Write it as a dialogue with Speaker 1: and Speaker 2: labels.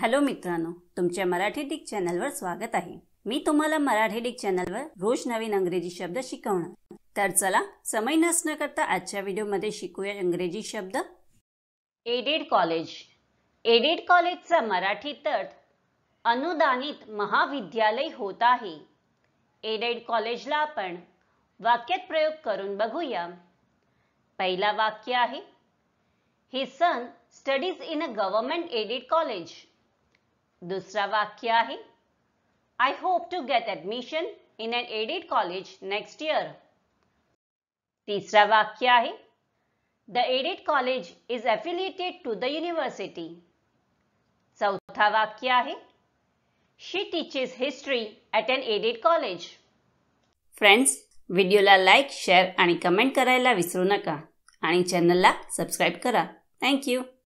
Speaker 1: hello मित्रांनो तुमच्या Marathi Dick चॅनलवर स्वागत आहे मी तुम्हाला मराठी डिक चॅनलवर रोज नवीन अंग्रेजी शब्द शिकवणार तर चला समय नसणं करता आजच्या व्हिडिओमध्ये शिकूया इंग्रजी शब्द एडेड कॉलेज एडेड कॉलेजचा मराठी तर्थ अनुदानित महाविद्यालय होत आहे एडेड कॉलेजला आपण वाक्यात प्रयोग करून बघूया पहिला वाक्य आहे हे son studies in a government aided college दुसरा वाक्य आहे I hope to get admission in an aided college next year तिसरा वाक्य आहे the aided college is affiliated to the university चौथा वाक्य आहे she teaches history at an aided college friends व्हिडिओला लाईक शेअर आणि कमेंट करायला विसरू नका आणि चॅनलला सबस्क्राईब करा थँक्यू